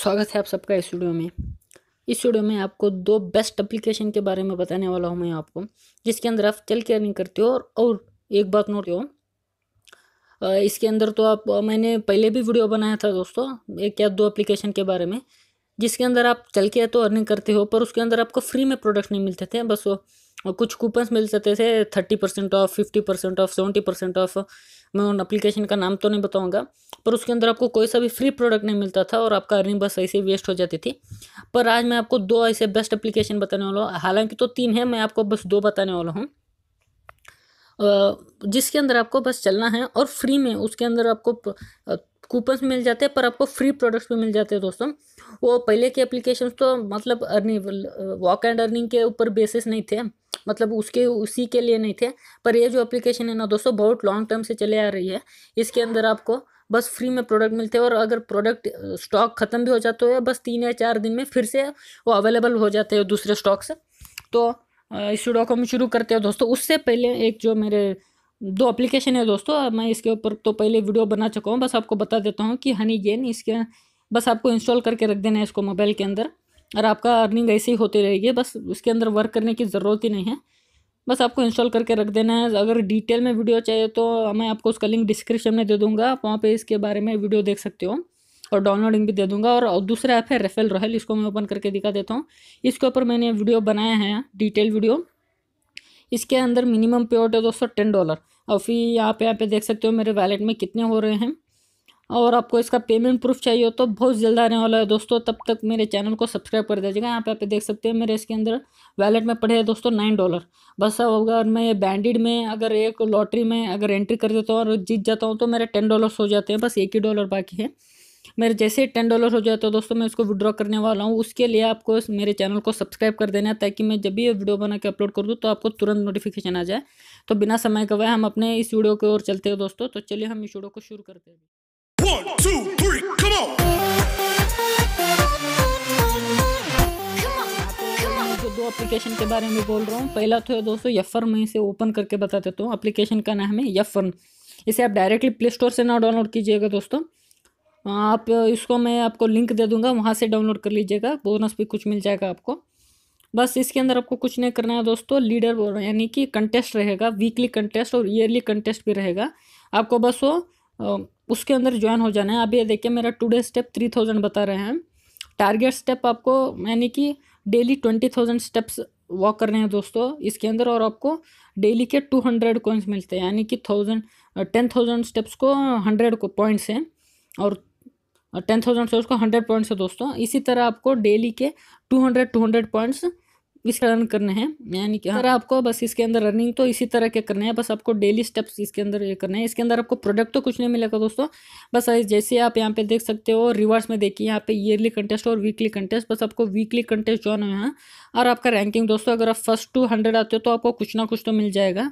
स्वागत है आप सबका इस वीडियो में इस वीडियो में आपको दो बेस्ट एप्लीकेशन के बारे में बताने वाला हूँ मैं आपको जिसके अंदर आप चल के अर्निंग करते हो और, और एक बात नोट हो इसके अंदर तो आप मैंने पहले भी वीडियो बनाया था दोस्तों एक या दो एप्लीकेशन के बारे में जिसके अंदर आप चल के तो अर्निंग करते हो पर उसके अंदर आपको फ्री में प्रोडक्ट नहीं मिलते थे बस वो और कुछ कूपन्स मिल सकते थे thirty percent off fifty percent off seventy percent off मैं उन अप्लीकेशन का नाम तो नहीं बताऊंगा पर उसके अंदर आपको कोई सा भी फ्री प्रोडक्ट नहीं मिलता था और आपका अर्निंग बस ऐसे वेस्ट हो जाती थी पर आज मैं आपको दो ऐसे बेस्ट अप्लीकेशन बताने वाला हूँ हालांकि तो तीन है मैं आपको बस दो बताने वाला हूँ जिसके अंदर आपको बस चलना है और फ्री में उसके अंदर आपको कूपन्स मिल जाते हैं पर आपको फ्री प्रोडक्ट्स भी मिल जाते हैं दोस्तों वो पहले के एप्लीकेशन तो मतलब अर्निंग वॉक एंड अर्निंग के ऊपर बेसिस नहीं थे मतलब उसके उसी के लिए नहीं थे पर ये जो एप्लीकेशन है ना दोस्तों बहुत लॉन्ग टर्म से चले आ रही है इसके अंदर आपको बस फ्री में प्रोडक्ट मिलते हैं और अगर प्रोडक्ट स्टॉक ख़त्म भी हो जाता है बस तीन या चार दिन में फिर से वो अवेलेबल हो जाते हैं दूसरे स्टॉक से तो इस वीडियो को हम शुरू करते हैं दोस्तों उससे पहले एक जो मेरे दो एप्लीकेशन है दोस्तों मैं इसके ऊपर तो पहले वीडियो बना चुका हूँ बस आपको बता देता हूँ कि हनी गेन इसके बस आपको इंस्टॉल करके रख देना है इसको मोबाइल के अंदर और आपका अर्निंग ऐसे ही होती रहेगी बस उसके अंदर वर्क करने की ज़रूरत ही नहीं है बस आपको इंस्टॉल करके रख देना है अगर डिटेल में वीडियो चाहिए तो मैं आपको उसका लिंक डिस्क्रिप्शन में दे दूँगा आप वहाँ पर इसके बारे में वीडियो देख सकते हो और डाउनलोडिंग भी दे दूंगा और दूसरा ऐप है रेफेल रोहल इसको मैं ओपन करके दिखा देता हूँ इसके ऊपर मैंने वीडियो बनाया है डिटेल वीडियो इसके अंदर मिनिमम पे है दोस्तों टेन डॉलर और फिर यहाँ पे यहाँ पे देख सकते हो मेरे वैलेट में कितने हो रहे हैं और आपको इसका पेमेंट प्रूफ चाहिए हो तो बहुत जल्द आने वाला है दोस्तों तब तक मेरे चैनल को सब्सक्राइब कर दीजिएगा यहाँ पे आप देख सकते हैं मेरे इसके अंदर वैलेट में पड़े हैं दोस्तों नाइन डॉलर बस अब और मैं ये बैंडिड में अगर एक लॉटरी में अगर एंट्री कर देता हूँ और जीत जाता हूँ तो मेरे टेन डॉलर हो जाते हैं बस एक ही डॉलर बाकी है मेरे जैसे ही टेन डॉलर हो जाता है दोस्तों मैं उसको विड्रॉ करने वाला हूँ उसके लिए आपको मेरे चैनल को सब्सक्राइब कर देना है ताकि मैं जब भी ये वीडियो बना के अपलोड कर दूँ तो आपको तुरंत नोटिफिकेशन आ जाए तो बिना समय गवाए हम अपने इस वीडियो की ओर चलते हैं दोस्तों तो चलिए हम इस वीडियो को शुरू करते हैं दो एप्लीकेशन के बारे में बोल रहा हूँ पहला तो है दोस्तों यफर मैं इसे ओपन करके बता देता हूँ एप्लीकेशन का नाम है यफर इसे आप डायरेक्टली प्ले स्टोर से ना डाउनलोड कीजिएगा दोस्तों आप इसको मैं आपको लिंक दे दूंगा वहाँ से डाउनलोड कर लीजिएगा बोनस भी कुछ मिल जाएगा आपको बस इसके अंदर आपको कुछ नहीं करना है दोस्तों लीडर यानी कि कंटेस्ट रहेगा वीकली कंटेस्ट और ईयरली कंटेस्ट भी रहेगा आपको बस वो उसके अंदर ज्वाइन हो जाना है अब ये देखिए मेरा टुडे स्टेप थ्री थाउजेंड बता रहे हैं टारगेट स्टेप आपको यानी कि daily twenty thousand steps walk करने हैं दोस्तों इसके अंदर और आपको डेली के टू हंड्रेड कोइंस मिलते हैं यानी कि थाउजेंड टेन थाउजेंड स्टेप्स को हंड्रेड को पॉइंट्स हैं और टेन थाउजेंड स्टेप्स को हंड्रेड पॉइंट्स है दोस्तों इसी तरह आपको डेली के two hundred two hundred points run करने हैं यानी कि अगर आपको बस इसके अंदर रनिंग तो इसी तरह के करने हैं बस आपको डेली स्टेप्स इसके अंदर ये करने हैं इसके अंदर आपको प्रोडक्ट तो कुछ नहीं मिलेगा दोस्तों बस जैसे आप यहाँ पे देख सकते हो रिवर्स में देखिए यहाँ पे ईयरली कंटेस्ट और वीकली कंटेस्ट बस आपको वीकली कंटेस्ट ज्वाइन हुए हैं और आपका रैंकिंग दोस्तों अगर आप फर्स्ट टू हंड्रेड आते हो तो आपको कुछ ना कुछ तो मिल जाएगा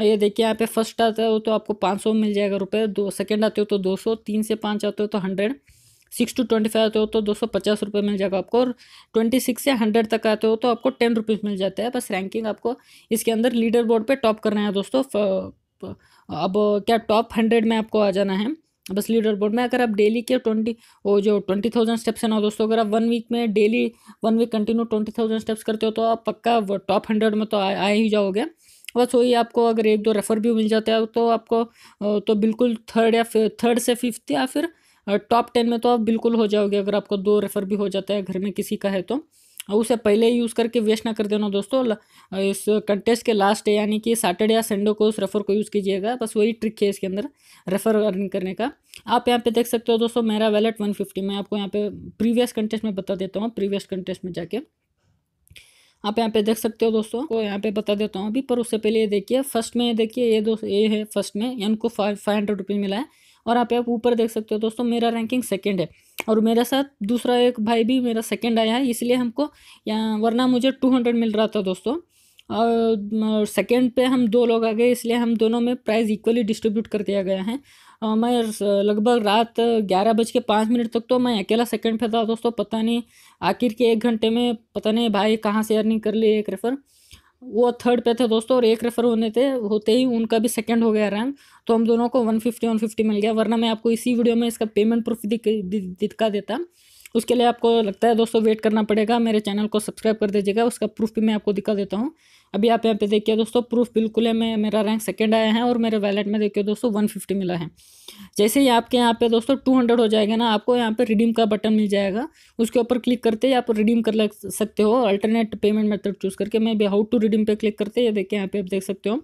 ये देखिए यहाँ पे फर्स्ट आते हो तो आपको पाँच सौ मिल जाएगा रुपये दो सेकेंड आते हो तो दो सौ तीन से पाँच आते हो तो hundred six to twenty five आते हो तो दो सौ पचास रुपये मिल जाएगा आपको और ट्वेंटी सिक्स से हंड्रेड तक आते हो तो आपको टेन रुपीज़ मिल जाता है बस रैंकिंग आपको इसके अंदर लीडर बोर्ड पर टॉप करना है दोस्तों अब क्या टॉप हंड्रेड में आपको आ जाना है बस लीडर बोर्ड में अगर आप डेली के ट्वेंटी वो जो ट्वेंटी थाउजेंड स्टेप्स है ना दोस्तों अगर आप वन वीक में daily one week continue twenty thousand steps करते हो तो आप पक्का टॉप हंड्रेड में तो आ ही जाओगे बस वही आपको अगर एक दो रेफर भी मिल जाता है तो आपको तो बिल्कुल थर्ड या थर्ड से फिफ्थ या फिर टॉप टेन में तो आप बिल्कुल हो जाओगे अगर आपको दो रेफर भी हो जाता है घर में किसी का है तो उसे पहले यूज़ करके वेस्ट ना कर देना दोस्तों इस कंटेस्ट के लास्ट यानी कि सैटरडे या संडे को उस रेफ़र को यूज़ कीजिएगा बस वही ट्रिक है इसके अंदर रेफ़र अर्निंग करने का आप यहाँ पे देख सकते हो दोस्तों मेरा वैलेट 150 मैं आपको यहाँ पे प्रीवियस कंटेस्ट में बता देता हूँ प्रीवियस कंटेस्ट में जाके आप यहाँ पे देख सकते हो दोस्तों को यहाँ पे बता देता हूँ अभी पर उससे पहले ये देखिए फर्स्ट में ये देखिए ये दो ये है फर्स्ट में इनको फाइव फाइव हंड्रेड रुपीज़ मिला है और यहाँ पे आप ऊपर देख सकते हो दोस्तों मेरा रैंकिंग सेकेंड है और मेरे साथ दूसरा एक भाई भी मेरा सेकेंड आया है इसलिए हमको यहाँ वरना मुझे टू हंड्रेड मिल रहा था दोस्तों और सेकेंड पे हम दो लोग आ गए इसलिए हम दोनों में प्राइज़ इक्वली डिस्ट्रीब्यूट कर दिया गया है और मैं लगभग रात ग्यारह बज के पाँच मिनट तक तो मैं अकेला सेकेंड पे था दोस्तों पता नहीं आखिर के एक घंटे में पता नहीं भाई कहाँ से अर्निंग कर ली एक रेफर वो थर्ड पे थे दोस्तों और एक रेफर होने थे होते ही उनका भी सेकंड हो गया रैंक तो हम दोनों को वन फिफ्टी वन फिफ्टी मिल गया वरना मैं आपको इसी वीडियो में इसका पेमेंट प्रूफ दिखा देता उसके लिए आपको लगता है दोस्तों वेट करना पड़ेगा मेरे चैनल को सब्सक्राइब कर दीजिएगा उसका प्रूफ भी मैं आपको दिखा देता हूँ अभी आप यहाँ पे देखिए दोस्तों प्रूफ बिल्कुल है मैं मेरा रैंक सेकंड आया है और मेरे वैलेट में देखिए दोस्तों वन फिफ्टी मिला है जैसे ही आपके यहाँ पे दोस्तों टू हंड्रेड हो जाएगा ना आपको यहाँ पे रिडीम का बटन मिल जाएगा उसके ऊपर क्लिक करते ही आप रिडीम कर सकते हो अल्टरनेट पेमेंट मेथड चूज़ करके मैं भी हाउ टू रिडीम पे क्लिक करते ये देखिए यहाँ पे आप देख सकते हो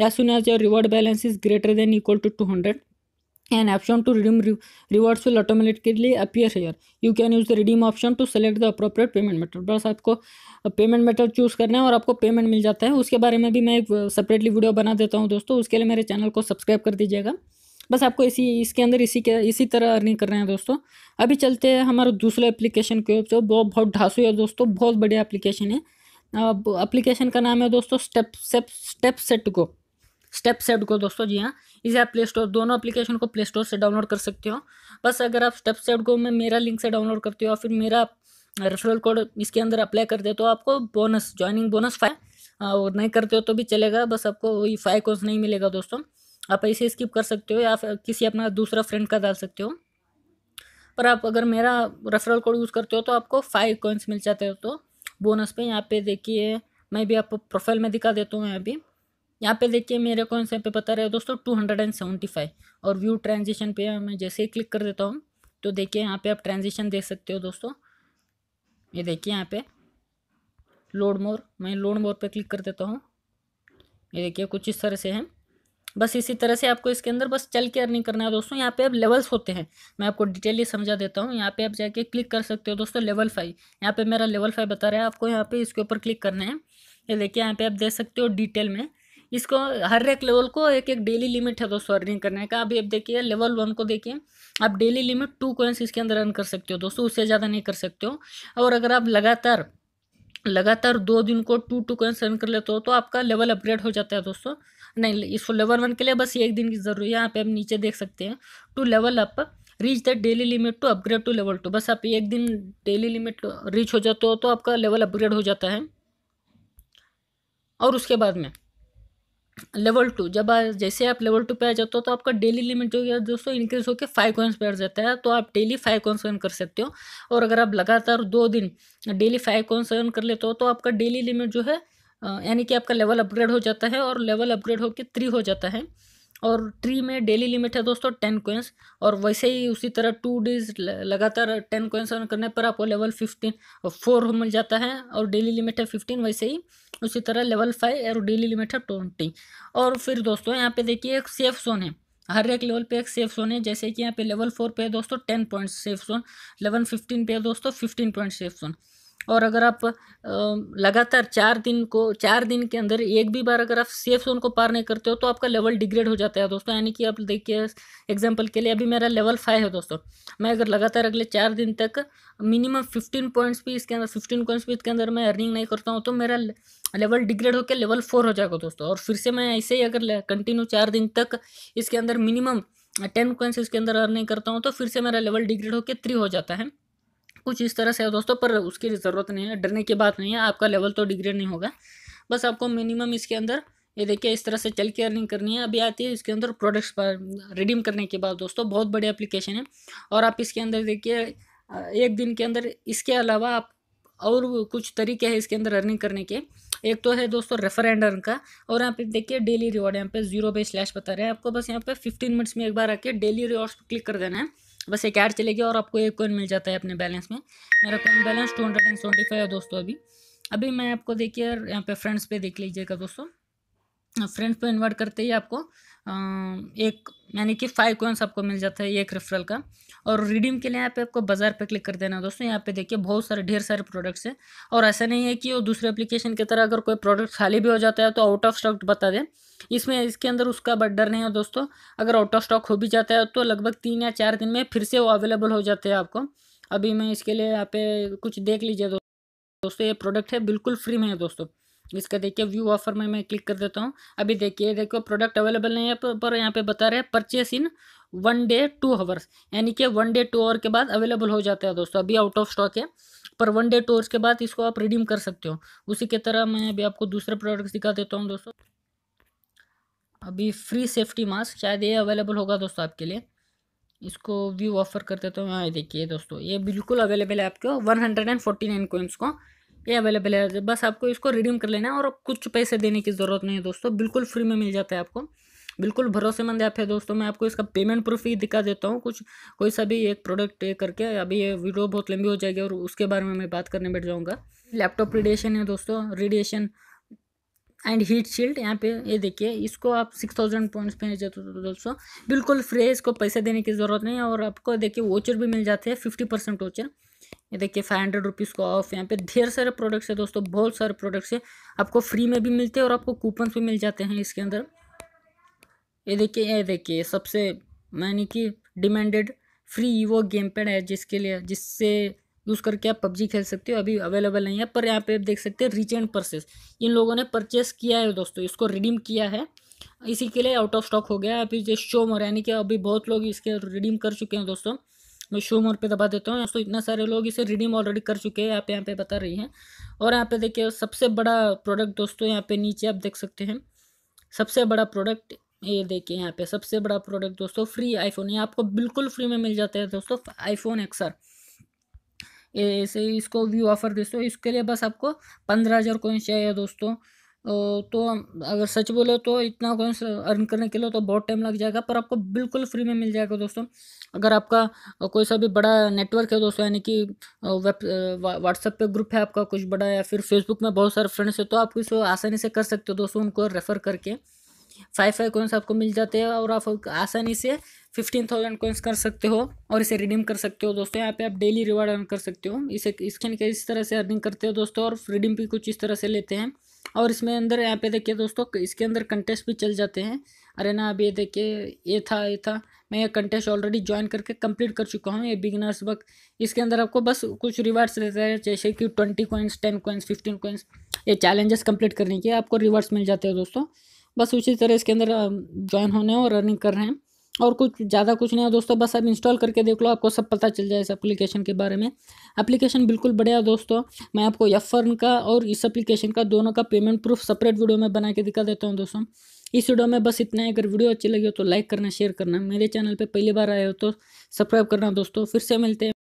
या सुना जो reward balance is greater than equal to two hundred and option to redeem re rewards automatically appear here you can use the the option to select the the payment payment बस आपको पेमेंट मेटर चूज़ करना है और आपको payment मिल जाता है उसके बारे में भी मैं एक सेपरेटली वीडियो बना देता हूँ दोस्तों उसके लिए मेरे चैनल को सब्सक्राइब कर दीजिएगा बस आपको इसी इसके अंदर इसी के इसी तरह अर्निंग कर रहे हैं दोस्तों अभी चलते हैं हमारे दूसरे एप्लीकेशन के ऊपर बहुत बहुत ढांसू है दोस्तों बहुत बढ़िया एप्लीकेशन है एप्लीकेशन का नाम है दोस्तों स्टेप स्टेप स्टेप सेट को स्टेप सेट को दोस्तों जी हाँ इसे आप प्ले स्टोर दोनों एप्लीकेशन को प्ले स्टोर से डाउनलोड कर सकते हो बस अगर आप स्टेप सेट को मैं मेरा लिंक से डाउनलोड करते हो और फिर मेरा रेफरल कोड इसके अंदर अप्लाई कर दे तो आपको बोनस ज्वाइनिंग बोनस फाइव और नहीं करते हो तो भी चलेगा बस आपको वही फाइव कोर्स नहीं मिलेगा दोस्तों आप ऐसे स्किप कर सकते हो या किसी अपना दूसरा फ्रेंड का डाल सकते हो पर आप अगर मेरा रेफरल कोड यूज़ करते हो तो आपको फाइव कॉइंस मिल जाते हो तो बोनस पे यहाँ पे देखिए मैं भी आपको प्रोफाइल में दिखा देता हूँ यहाँ भी यहाँ पे देखिए मेरे को यहाँ पे पता रहे दोस्तों two hundred and seventy five और व्यू ट्रांजिशन पे मैं जैसे ही क्लिक कर देता हूँ तो देखिए यहाँ पे आप ट्रांजिशन देख सकते हो दोस्तों ये देखिए यहाँ पे लोड मोर मैं लोड मोर पे क्लिक कर देता हूँ ये देखिए कुछ इस तरह से है बस इसी तरह से आपको इसके अंदर बस चल के अर्निंग करना है दोस्तों यहाँ पे अब लेवल्स होते हैं मैं आपको डिटेली समझा देता हूँ यहाँ पे आप जाके क्लिक कर सकते हो दोस्तों लेवल फाइव यहाँ पे मेरा लेवल फाइव बता रहा है आपको यहाँ पे इसके ऊपर क्लिक करना है ये देखिए यहाँ पे आप देख सकते हो डिटेल में इसको हर एक लेवल को एक एक डेली लिमिट है दोस्तों अर्निंग करने का अभी आप देखिए लेवल वन को देखिए आप डेली लिमिट टू कोइंस इसके अंदर अर्न कर सकते हो दोस्तों उससे ज़्यादा नहीं कर सकते हो और अगर आप लगातार लगातार दो दिन को टू टू कोइंस अर्न कर लेते हो तो आपका लेवल अपग्रेड हो जाता है दोस्तों नहीं इसको लेवल वन के लिए बस एक दिन की ज़रूरी है यहाँ पे आप नीचे देख सकते हैं to level up reach the daily limit to upgrade to level two बस आप एक दिन डेली लिमिट रीच हो जाते हो तो आपका लेवल अपग्रेड हो जाता है और उसके बाद में लेवल टू जब आ, जैसे आप लेवल टू पे आ जाते हो तो आपका डेली लिमिट जो है दोस्तों इंक्रीज होकर फाइव कॉइन्स पे आ जाता है तो आप डेली फाइव कॉइन्स अर्न कर सकते हो और अगर आप लगातार दो दिन डेली फाइव कॉइन्स अर्न कर लेते हो तो आपका डेली लिमिट जो है यानी कि आपका लेवल अपग्रेड हो जाता है और लेवल अपग्रेड होकर थ्री हो जाता है और थ्री में डेली लिमिट है दोस्तों टेन कोइंस और वैसे ही उसी तरह टू डेज लगातार टेन कोइंस अर्न करने पर आपको लेवल फिफ्टीन फोर मिल जाता है और डेली लिमिट है फिफ्टीन वैसे ही उसी तरह लेवल फाइव और डेली लिमिट है ट्वेंटी और फिर दोस्तों यहाँ पे देखिए एक सेफ जोन है हर एक लेवल पे एक सेफ जोन है जैसे कि यहाँ पे लेवल फोर पे है दोस्तों ten point safe zone level fifteen पे दोस्तों फिफ्टीन पॉइंट सेफ जोन और अगर आप लगातार चार दिन को चार दिन के अंदर एक भी बार अगर आप सेफ जोन को पार नहीं करते हो तो आपका लेवल डिग्रेड हो जाता है दोस्तों यानी कि आप देखिए एग्जाम्पल के लिए अभी मेरा लेवल फाइव है दोस्तों मैं अगर लगातार अगले चार दिन तक मिनिमम फिफ्टीन पॉइंट्स भी इसके अंदर फिफ्टीन पॉइंट्स भी इसके अंदर मैं अर्निंग नहीं करता हूँ तो मेरा लेवल डिग्रेड होकर लेवल फोर हो जाएगा दोस्तों और फिर से मैं ऐसे ही अगर कंटिन्यू चार दिन तक इसके अंदर मिनिमम टेन कॉइंस इसके अंदर अर्निंग करता हूँ तो फिर से मेरा लेवल डिग्रेड होकर थ्री हो जाता है कुछ इस तरह से है दोस्तों पर उसकी ज़रूरत नहीं है डरने की बात नहीं है आपका लेवल तो डिग्रेड नहीं होगा बस आपको मिनिमम इसके अंदर ये देखिए इस तरह से चल के अर्निंग करनी है अभी आती है इसके अंदर प्रोडक्ट्स पर रिडीम करने के बाद दोस्तों बहुत बड़ी एप्लीकेशन है और आप इसके अंदर देखिए एक दिन के अंदर इसके अलावा आप और कुछ तरीके हैं इसके अंदर अर्निंग करने के एक तो है दोस्तों रेफर एंड अर्न का और यहाँ पे देखिए डेली रिवॉर्ड यहाँ पे जीरो बाई स्लैश बता रहे हैं आपको बस यहाँ पे फिफ्टीन मिनट्स में एक बार आके डेली रिवॉर्ड्स पर क्लिक कर देना है बस एक ऐड चलेगी और आपको एक कोइन मिल जाता है अपने बैलेंस में मेरा coin balance two hundred and seventy five है दोस्तों अभी अभी मैं आपको देखिए यहाँ पे फ्रेंड्स पे देख लीजिएगा दोस्तों फ्रेंड्स पे इन्वर्ट करते ही आपको एक यानी कि फाइव कॉइन्स आपको मिल जाता है एक रेफरल का और रिडीम के लिए यहाँ पे आपको बाजार पे क्लिक कर देना दोस्तों यहाँ पे देखिए बहुत सारे ढेर सारे प्रोडक्ट्स हैं और ऐसा नहीं है कि वो दूसरे एप्लीकेशन की तरह अगर कोई प्रोडक्ट खाली भी हो जाता है तो आउट ऑफ स्टॉक बता दें इसमें इसके अंदर उसका बट डर नहीं है दोस्तों अगर आउट ऑफ स्टॉक हो भी जाता है तो लगभग तीन या चार दिन में फिर से वो अवेलेबल हो जाते हैं आपको अभी मैं इसके लिए यहाँ पे कुछ देख लीजिए दोस्तों ये प्रोडक्ट है बिल्कुल फ्री में है दोस्तों इसका देखिए व्यू ऑफर में मैं क्लिक कर देता हूँ अभी देखिए देखो प्रोडक्ट अवेलेबल नहीं है पर यहाँ पे बता रहे हैं purchase in one day two hours यानी कि वन डे टू आवर के बाद अवेलेबल हो जाता है दोस्तों अभी आउट ऑफ स्टॉक है पर वन डे टू आवर्स के बाद इसको आप रिडीम कर सकते हो उसी की तरह मैं अभी आपको दूसरे प्रोडक्ट दिखा देता हूँ दोस्तों अभी फ्री सेफ्टी मास्क शायद ये अवेलेबल होगा दोस्तों आपके लिए इसको व्यू ऑफर कर देता हूँ यहाँ देखिए दोस्तों ये बिल्कुल अवेलेबल है आपको one hundred and forty nine coins को ये अवेलेबल है बस आपको इसको रिडीम कर लेना है और कुछ पैसे देने की ज़रूरत नहीं है दोस्तों बिल्कुल फ्री में मिल जाता है आपको बिल्कुल भरोसेमंद ऐप है दोस्तों मैं आपको इसका पेमेंट प्रूफ ही दिखा देता हूँ कुछ कोई सा भी एक प्रोडक्ट करके अभी ये वीडियो बहुत लंबी हो जाएगी और उसके बारे में मैं बात करने बैठ जाऊँगा लैपटॉप रेडिएशन है दोस्तों रेडिएशन एंड हीट शील्ड यहाँ पे ये देखिए इसको आप सिक्स थाउजेंड पॉइंट्स पे जाते हो दोस्तों बिल्कुल फ्री है इसको पैसे देने की ज़रूरत नहीं है और आपको देखिए वोचर भी मिल जाते हैं फिफ्टी परसेंट वोचर ये देखिए फाइव हंड्रेड रुपीज़ को ऑफ यहाँ पे ढेर सारे प्रोडक्ट्स है दोस्तों बहुत सारे प्रोडक्ट्स है आपको फ्री में भी मिलते हैं और आपको कूपन भी मिल जाते हैं इसके अंदर ये देखिए ये देखिए सबसे मैंने कि डिमांडेड फ्री वो गेम पैड है जिसके लिए जिससे यूज़ करके आप पबजी खेल सकते हो अभी अवेलेबल नहीं है पर यहाँ पे आप देख सकते हैं रिच एंड परचेस इन लोगों ने परचेस किया है दोस्तों इसको रिडीम किया है इसी के लिए आउट ऑफ स्टॉक हो गया अभी जो शो हो यानी कि अभी बहुत लोग इसके रिडीम कर चुके हैं दोस्तों मैं शो मोड पे दबा देता हूँ दोस्तों इतना सारे लोग इसे रिडीम ऑलरेडी कर चुके हैं आप यहाँ पे बता रही हैं और यहाँ पे देखिए सबसे बड़ा प्रोडक्ट दोस्तों यहाँ पे नीचे आप देख सकते हैं सबसे बड़ा प्रोडक्ट ये देखिए यहाँ पे सबसे बड़ा प्रोडक्ट दोस्तों फ्री आईफोन ये आपको बिल्कुल फ्री में मिल जाता है दोस्तों आईफोन एक्सर ऐसे इसको व्यू ऑफर दोस्तों इसके लिए बस आपको पंद्रह हज़ार कोइंस चाहिए दोस्तों तो अगर सच बोले तो इतना कॉइन्स अर्न करने के लिए तो बहुत टाइम लग जाएगा पर आपको बिल्कुल फ्री में मिल जाएगा दोस्तों अगर आपका कोई सा भी बड़ा नेटवर्क है दोस्तों यानी कि वेब व्हाट्सएप पे ग्रुप है आपका कुछ बड़ा या फिर फेसबुक में बहुत सारे फ्रेंड्स है तो आप इसको आसानी से कर सकते हो दोस्तों उनको रेफ़र करके फाइव फाइव कोइंस आपको मिल जाते हैं और आप आसानी से फिफ्टीन थाउजेंड कोइंस कर सकते हो और इसे रिडीम कर सकते हो दोस्तों यहाँ पे आप डेली रिवार्ड अर्न कर सकते हो इसे इसके इस तरह से अर्निंग करते हो दोस्तों और रिडीम भी कुछ इस तरह से लेते हैं और इसमें अंदर यहाँ पे देखिए दोस्तों इसके अंदर कंटेस्ट भी चल जाते हैं अरे ना अब ये देखिए ये था ये था मैं ये कंटेस्ट ऑलरेडी ज्वाइन करके कंप्लीट कर चुका हूँ ये बिगिनर्स वक्त इसके अंदर आपको बस कुछ रिवार्ड्स रहते हैं जैसे कि twenty coins ten coins fifteen coins ये चैलेंजेस कंप्लीट करने के आपको रिवार्ड्स मिल जाते हैं दोस्तों बस उसी तरह इसके अंदर ज्वाइन होने और रनिंग कर रहे हैं और कुछ ज़्यादा कुछ नहीं है दोस्तों बस अब इंस्टॉल करके देख लो आपको सब पता चल जाए इस एप्लीकेशन के बारे में एप्लीकेशन बिल्कुल बढ़िया दोस्तों मैं आपको एफर्न का और इस एप्लीकेशन का दोनों का पेमेंट प्रूफ सेपरेट वीडियो में बना के दिखा देता हूँ दोस्तों इस वीडियो में बस इतना है अगर वीडियो अच्छी लगी हो तो लाइक करना शेयर करना मेरे चैनल पर पहली बार आए हो तो सब्सक्राइब करना दोस्तों फिर से मिलते हैं